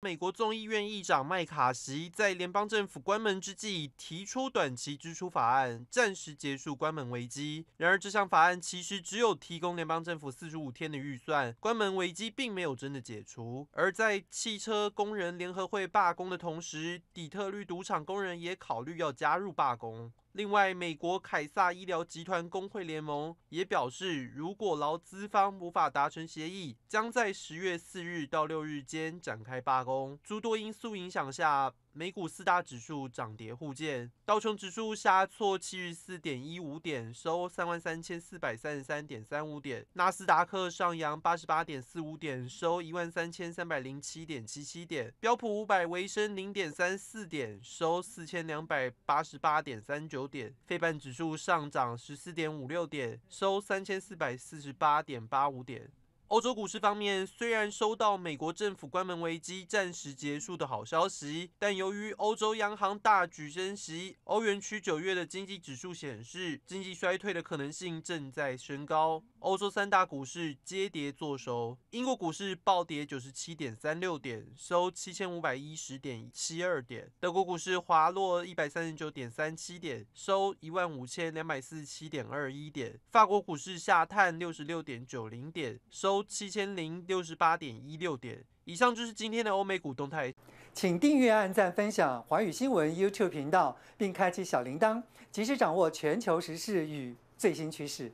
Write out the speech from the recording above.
美国众议院议长麦卡锡在联邦政府关门之际提出短期支出法案，暂时结束关门危机。然而，这项法案其实只有提供联邦政府四十五天的预算，关门危机并没有真的解除。而在汽车工人联合会罢工的同时，底特律赌场工人也考虑要加入罢工。另外，美国凯撒医疗集团工会联盟也表示，如果劳资方无法达成协议，将在十月四日到六日间展开罢工。诸多因素影响下。美股四大指数涨跌互见，道琼指数下挫七十四点一五点，收三万三千四百三十三点三五点；纳斯达克上扬八十八点四五点，收一万三千三百零七点七七点；标普五百微升零点三四点，收四千两百八十八点三九点；费半指数上涨十四点五六点，收三千四百四十八点八五点。欧洲股市方面，虽然收到美国政府关门危机暂时结束的好消息，但由于欧洲央行大举升息，欧元区九月的经济指数显示，经济衰退的可能性正在升高。欧洲三大股市接跌作收，英国股市暴跌九十七点三六点，收七千五百一十点七二点；德国股市滑落一百三十九点三七点，收一万五千两百四十七点二一点；法国股市下探六十六点九零点，收。七千零六十八点一六点以上，就是今天的欧美股动态。请订阅、按赞、分享华语新闻 YouTube 频道，并开启小铃铛，及时掌握全球时事与最新趋势。